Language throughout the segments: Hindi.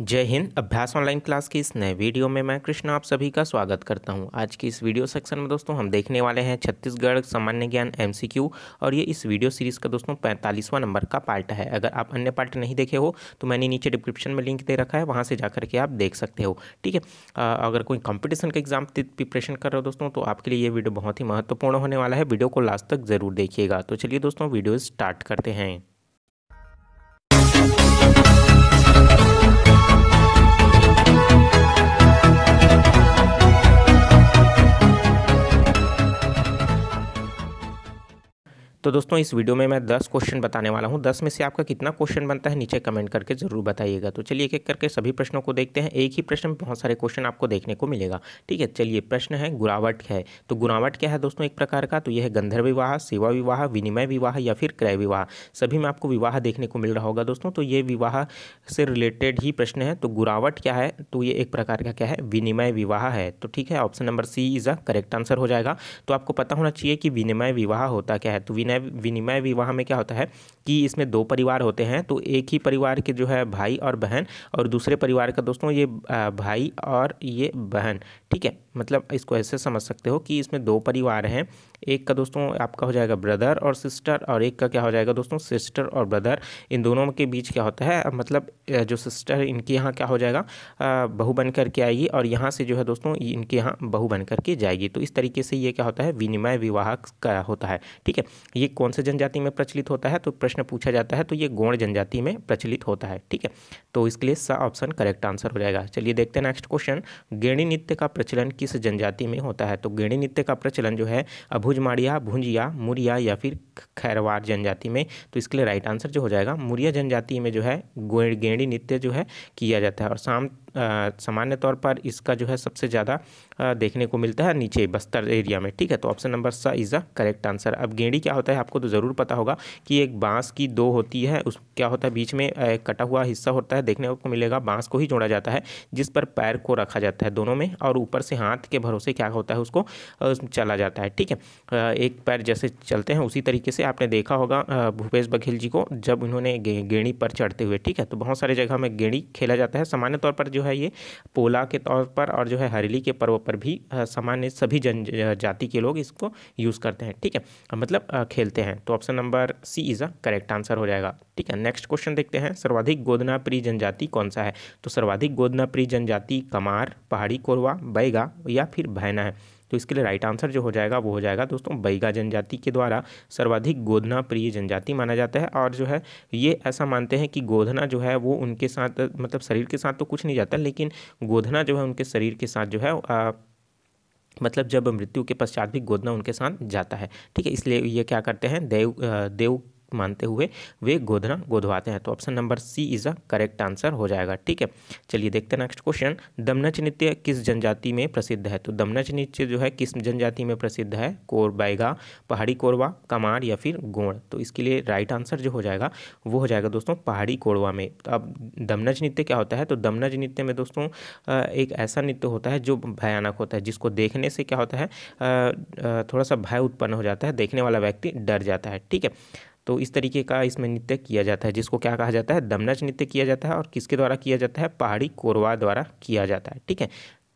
जय हिंद अभ्यास ऑनलाइन क्लास की इस नए वीडियो में मैं कृष्णा आप सभी का स्वागत करता हूं आज की इस वीडियो सेक्शन में दोस्तों हम देखने वाले हैं छत्तीसगढ़ सामान्य ज्ञान एमसीक्यू और ये इस वीडियो सीरीज़ का दोस्तों पैंतालीसवां नंबर का पार्ट है अगर आप अन्य पार्ट नहीं देखे हो तो मैंने नीचे डिस्क्रिप्शन में लिंक दे रखा है वहाँ से जा के आप देख सकते हो ठीक है अगर कोई कॉम्पिटिशन का एग्जाम प्रिपरेशन कर रहे हो दोस्तों तो आपके लिए ये वीडियो बहुत ही महत्वपूर्ण होने वाला है वीडियो को लास्ट तक ज़रूर देखिएगा तो चलिए दोस्तों वीडियो स्टार्ट करते हैं तो दोस्तों इस वीडियो में मैं दस क्वेश्चन बताने वाला हूँ दस में से आपका कितना क्वेश्चन बनता है नीचे कमेंट करके ज़रूर बताइएगा तो चलिए एक एक करके सभी प्रश्नों को देखते हैं एक ही प्रश्न में बहुत सारे क्वेश्चन आपको देखने को मिलेगा ठीक है चलिए प्रश्न है गुरावट है तो गुरावट क्या है दोस्तों एक प्रकार का तो यह गंधर्व विवाह सेवा विवाह विनिमय विवाह या फिर क्रय विवाह सभी में आपको विवाह देखने को मिल रहा होगा दोस्तों तो ये विवाह से रिलेटेड ही प्रश्न है तो गुरावट क्या है तो ये एक प्रकार का क्या है विनिमय विवाह है तो ठीक है option number C is a correct answer हो जाएगा तो आपको पता होना चाहिए कि विनिमय विवाह होता क्या है तो विनय विनय विनिमय विवाह में क्या होता है कि इसमें दो परिवार होते हैं तो एक ही परिवार के जो है भाई और बहन और दूसरे परिवार का दोस्तों ये भाई और ये बहन ठीक है मतलब इसको ऐसे समझ सकते हो कि इसमें दो परिवार हैं एक का दोस्तों आपका हो जाएगा ब्रदर और सिस्टर और एक का क्या हो जाएगा दोस्तों सिस्टर और ब्रदर इन दोनों के बीच क्या होता है मतलब जो सिस्टर इनके यहाँ क्या हो जाएगा बहू बन करके आएगी और यहाँ से जो है दोस्तों इनके यहाँ बहू बन करके जाएगी तो इस तरीके से ये क्या होता है विनिमय विवाह का होता है ठीक है ये कौन से जनजाति में प्रचलित होता है तो प्रश्न पूछा जाता है तो ये गौण जनजाति में प्रचलित होता है ठीक है तो इसके लिए सा ऑप्शन करेक्ट आंसर हो जाएगा चलिए देखते हैं नेक्स्ट क्वेश्चन गेणी नृत्य का प्रचलन किस जनजाति में होता है तो गेणी नृत्य का प्रचलन जो है अभुज माड़िया भुंजिया मुरिया या फिर खैरवार जनजाति में तो इसके लिए राइट आंसर जो हो जाएगा मुरिया जनजाति में जो है गेणी नृत्य जो है किया जाता है और शाम सामान्य तौर पर इसका जो है सबसे ज़्यादा देखने को मिलता है नीचे बस्तर एरिया में ठीक है तो option number C is the correct answer अब गेंडी क्या होता है आपको तो ज़रूर पता होगा कि एक बाँस की दो होती है उस क्या होता है बीच में कटा हुआ हिस्सा होता है देखने को मिलेगा बाँस को ही जोड़ा जाता है जिस पर पैर को रखा जाता है दोनों में और ऊपर से हाथ के भरोसे क्या होता है उसको चला जाता है ठीक है एक पैर जैसे चलते हैं उसी तरीके से आपने देखा होगा भूपेश बघेल जी को जब उन्होंने गेणी पर चढ़ते हुए ठीक है तो बहुत सारे जगह में गेणी खेला जाता है सामान्य तौर पर जो है ये पोला के तौर पर और जो है हरेली के पर्व पर भी सामान्य सभी जाति के लोग इसको यूज़ करते हैं ठीक है मतलब खेलते हैं तो option number C is a correct answer हो जाएगा ठीक है नेक्स्ट क्वेश्चन देखते हैं सर्वाधिक गोदना प्रिय जनजाति कौन सा है तो सर्वाधिक गोदना प्रिय जनजाति कमार पहाड़ी कोरवा बैगा या फिर भैना है तो इसके लिए राइट आंसर जो हो जाएगा वो हो जाएगा दोस्तों बैगा जनजाति के द्वारा सर्वाधिक गोधना प्रिय जनजाति माना जाता है और जो है ये ऐसा मानते हैं कि गोधना जो है वो उनके साथ मतलब शरीर के साथ तो कुछ नहीं जाता लेकिन गोधना जो है उनके शरीर के साथ जो है आ, मतलब जब मृत्यु के पश्चात भी गोदना उनके साथ जाता है ठीक है इसलिए ये क्या करते हैं देव देव मानते हुए वे गोधना गोधवाते हैं तो option number C is a correct answer हो जाएगा ठीक है चलिए देखते हैं नेक्स्ट क्वेश्चन दमनच नृत्य किस जनजाति में प्रसिद्ध है तो दमनच नृत्य जो है किस जनजाति में प्रसिद्ध है कोरबैगा पहाड़ी कोरवा कमार या फिर गोड़ तो इसके लिए राइट आंसर जो हो जाएगा वो हो जाएगा दोस्तों पहाड़ी कोरवा में तो अब दमनज नृत्य क्या होता है तो दमनज नृत्य में दोस्तों एक ऐसा नृत्य होता है जो भयानक होता है जिसको देखने से क्या होता है थोड़ा सा भय उत्पन्न हो जाता है देखने वाला व्यक्ति डर जाता है ठीक है तो इस तरीके का इसमें नृत्य किया जाता है जिसको क्या कहा जाता है दमनज नृत्य किया जाता है और किसके द्वारा किया जाता है पहाड़ी कोरवा द्वारा किया जाता है ठीक है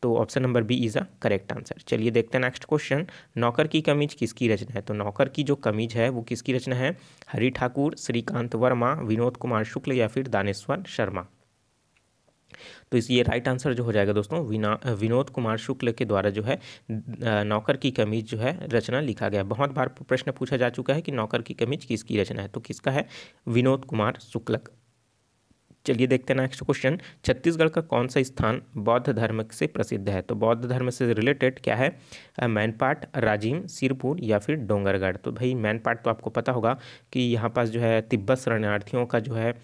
तो option number B is a correct answer चलिए देखते हैं नेक्स्ट क्वेश्चन नौकर की कमीज किसकी रचना है तो नौकर की जो कमीज है वो किसकी रचना है हरि ठाकुर श्रीकांत वर्मा विनोद कुमार शुक्ल या फिर दानेश्वर शर्मा तो इस ये राइट आंसर जो हो जाएगा दोस्तों विनोद कुमार शुक्ल के द्वारा जो है नौकर की कमीज जो है रचना लिखा गया बहुत बार प्रश्न पूछा जा चुका है कि नौकर की कमीज किसकी रचना है तो किसका है विनोद कुमार शुक्ल चलिए देखते हैं नेक्स्ट क्वेश्चन छत्तीसगढ़ का कौन सा स्थान बौद्ध धर्म से प्रसिद्ध है तो बौद्ध धर्म से रिलेटेड क्या है मैनपाट राजीम सिरपुर या फिर डोंगरगढ़ तो भाई मैनपाट तो आपको पता होगा कि यहाँ पास जो है तिब्बत शरणार्थियों का जो है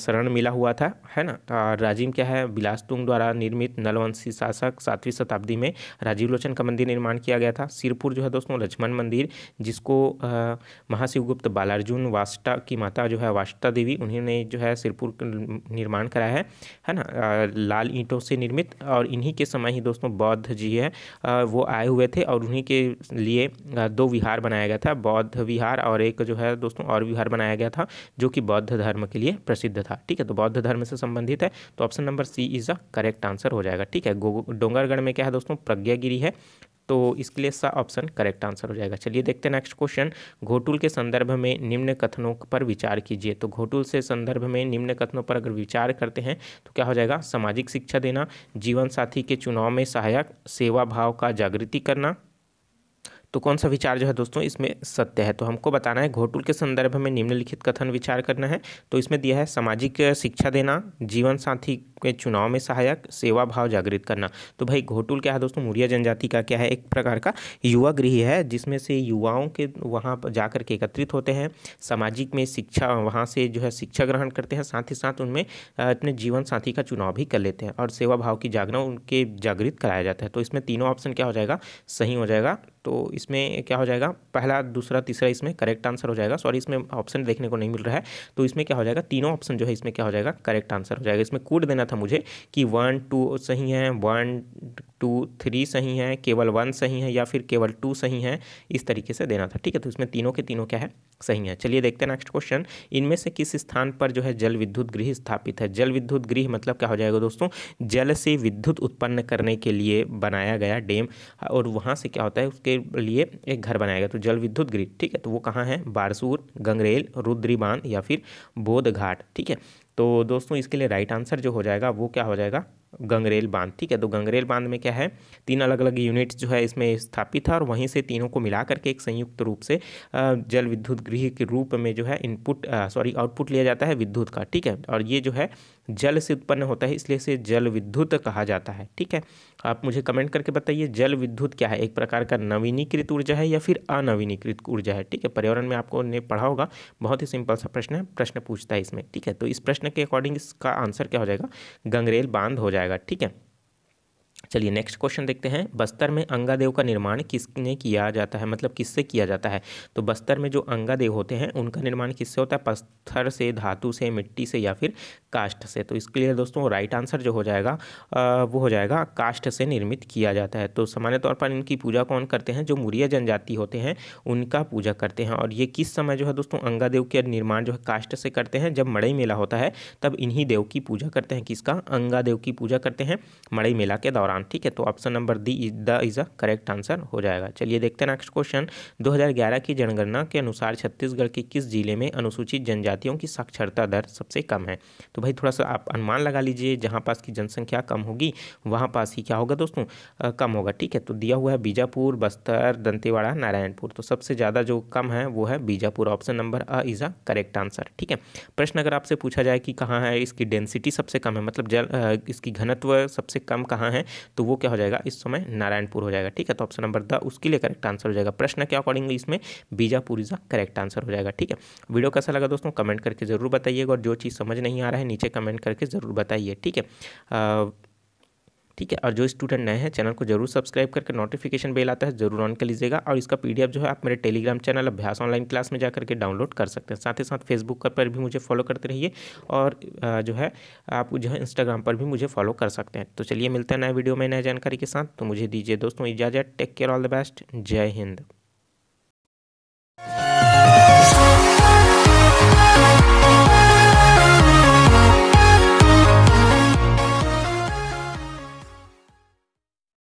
शरण मिला हुआ था है ना तो राजीव क्या है बिलासतुंग द्वारा निर्मित नलवंशी शासक सातवीं शताब्दी में राजीव लोचन का मंदिर निर्माण किया गया था सिरपुर जो है दोस्तों लक्ष्मण मंदिर जिसको महाशिवगुप्त बालार्जुन वास्टा की माता जो है वास्टा देवी उन्होंने जो है सिरपुर निर्माण कराया है है ना लाल ईंटों से निर्मित और इन्हीं के समय ही दोस्तों बौद्ध जी है वो आए हुए थे और उन्हीं के लिए दो विहार बनाया गया था बौद्ध विहार और एक जो है दोस्तों और विहार बनाया गया था जो कि बौद्ध धर्म के लिए प्रसिद्ध बौद्ध था ठीक है तो बौद्ध धर्म से संबंधित है तो option number C is the correct answer हो जाएगा ठीक है डोंगरगढ़ में क्या है दोस्तों प्रज्ञागिरी है तो इसके लिए सा ऑप्शन करेक्ट आंसर हो जाएगा चलिए देखते हैं नेक्स्ट क्वेश्चन घोटुल के संदर्भ में निम्न कथनों पर विचार कीजिए तो घोटुल से संदर्भ में निम्न कथनों पर अगर विचार करते हैं तो क्या हो जाएगा सामाजिक शिक्षा देना जीवन साथी के चुनाव में सहायक सेवा भाव का जागृति करना तो कौन सा विचार जो है दोस्तों इसमें सत्य है तो हमको बताना है घोटुल के संदर्भ में निम्नलिखित कथन विचार करना है तो इसमें दिया है सामाजिक शिक्षा देना जीवन साथी के चुनाव में सहायक सेवा भाव जागृत करना तो भाई घोटुल क्या है दोस्तों मुरिया जनजाति का क्या है एक प्रकार का युवा गृह है जिसमें से युवाओं के वहाँ पर जाकर के एकत्रित होते हैं सामाजिक में शिक्षा वहाँ से जो है शिक्षा ग्रहण करते हैं साथ ही साथ उनमें अपने जीवन साथी का चुनाव भी कर लेते हैं और सेवा भाव की जागरण उनके जागृत कराया जाता है तो इसमें तीनों ऑप्शन क्या हो जाएगा सही हो जाएगा तो इसमें क्या हो जाएगा पहला दूसरा तीसरा इसमें करेक्ट आंसर हो जाएगा सॉरी इसमें ऑप्शन देखने को नहीं मिल रहा है तो इसमें क्या हो जाएगा तीनों ऑप्शन जो है इसमें क्या हो जाएगा करेक्ट आंसर हो जाएगा इसमें कूट देना था मुझे कि वन टू सही है वन टू थ्री सही है केवल वन सही है या फिर केवल टू सही है इस तरीके से देना था ठीक है तो इसमें तीनों के तीनों क्या है सही है चलिए देखते हैं नेक्स्ट क्वेश्चन इनमें से किस स्थान पर जो है जल विद्युत गृह स्थापित है जल विद्युत गृह मतलब क्या हो जाएगा दोस्तों जल से विद्युत उत्पन्न करने के लिए बनाया गया डैम और वहाँ से क्या होता है उसके लिए एक घर बनाया गया तो जल विद्युत गृह ठीक है तो वो कहाँ है बारसूर गंगरेल रुद्री या फिर बोध ठीक है तो दोस्तों इसके लिए राइट आंसर जो हो जाएगा वो क्या हो जाएगा गंगरेल बांध ठीक है तो गंगरेल बांध में क्या है तीन अलग अलग यूनिट जो है इसमें स्थापित है और वहीं से तीनों को मिला करके एक संयुक्त रूप से जल विद्युत गृह के रूप में जो है इनपुट सॉरी आउटपुट लिया जाता है विद्युत का ठीक है और ये जो है जल से उत्पन्न होता है इसलिए इसे जल विद्युत कहा जाता है ठीक है आप मुझे कमेंट करके बताइए जल विद्युत क्या है एक प्रकार का नवीनीकृत ऊर्जा है या फिर अनवीनीकृत ऊर्जा है ठीक है पर्यावरण में आपको ने पढ़ा होगा बहुत ही सिंपल सा प्रश्न है प्रश्न पूछता है इसमें ठीक है तो इस प्रश्न के अकॉर्डिंग इसका आंसर क्या हो जाएगा गंगरेल बांध हो जाएगा जाएगा ठीक है चलिए नेक्स्ट क्वेश्चन देखते हैं बस्तर में अंगादेव का निर्माण किसने किया जाता है मतलब किससे किया जाता है तो बस्तर में जो अंगादेव होते हैं उनका निर्माण किससे होता है पत्थर से धातु से मिट्टी से या फिर काष्ट से तो इसके लिए दोस्तों राइट आंसर जो हो जाएगा आ, वो हो जाएगा काष्ठ से निर्मित किया जाता है तो सामान्य तौर पर इनकी पूजा कौन करते हैं जो मुरिया जनजाति होते हैं उनका पूजा करते हैं और ये किस समय जो है दोस्तों अंगादेव के निर्माण जो है काष्ट से करते हैं जब मड़ई मेला होता है तब इन्हीं देव की पूजा करते हैं किसका अंगादेव की पूजा करते हैं मड़ई मेला के दौरान भुगतान ठीक है तो option number D the is a correct answer हो जाएगा चलिए देखते हैं नेक्स्ट क्वेश्चन 2011 की जनगणना के अनुसार छत्तीसगढ़ के किस जिले में अनुसूचित जनजातियों की साक्षरता दर सबसे कम है तो भाई थोड़ा सा आप अनुमान लगा लीजिए जहाँ पास की जनसंख्या कम होगी वहाँ पास ही क्या होगा दोस्तों आ, कम होगा ठीक है तो दिया हुआ है बीजापुर बस्तर दंतेवाड़ा नारायणपुर तो सबसे ज़्यादा जो कम है वो है Bijapur option number A is a correct answer ठीक है प्रश्न अगर आपसे पूछा जाए कि कहाँ है इसकी डेंसिटी सबसे कम है मतलब जल इसकी घनत्व सबसे कम कहाँ है तो वो क्या हो जाएगा इस समय नारायणपुर हो जाएगा ठीक है तो ऑप्शन नंबर द उसके लिए करेक्ट आंसर हो जाएगा प्रश्न के अकॉर्डिंगली इसमें बीजापुर इज करेक्ट आंसर हो जाएगा ठीक है वीडियो कैसा लगा दोस्तों कमेंट करके जरूर बताइएगा और जो चीज़ समझ नहीं आ रहा है नीचे कमेंट करके जरूर बताइए ठीक है ठीक है और जो स्टूडेंट नए हैं चैनल को जरूर सब्सक्राइब करके नोटिफिकेशन बेल आता है जरूर ऑन कर लीजिएगा और इसका पीडीएफ जो है आप मेरे Telegram channel Abhyas online class में जाकर के डाउनलोड कर सकते हैं साथ ही साथ फेसबुक पर भी मुझे फॉलो करते रहिए और जो है आप जो है इंस्टाग्राम पर भी मुझे फॉलो कर सकते हैं तो चलिए मिलते हैं नए वीडियो में नए जानकारी के साथ तो मुझे दीजिए दोस्तों इजाज़त take care all the best जय हिंद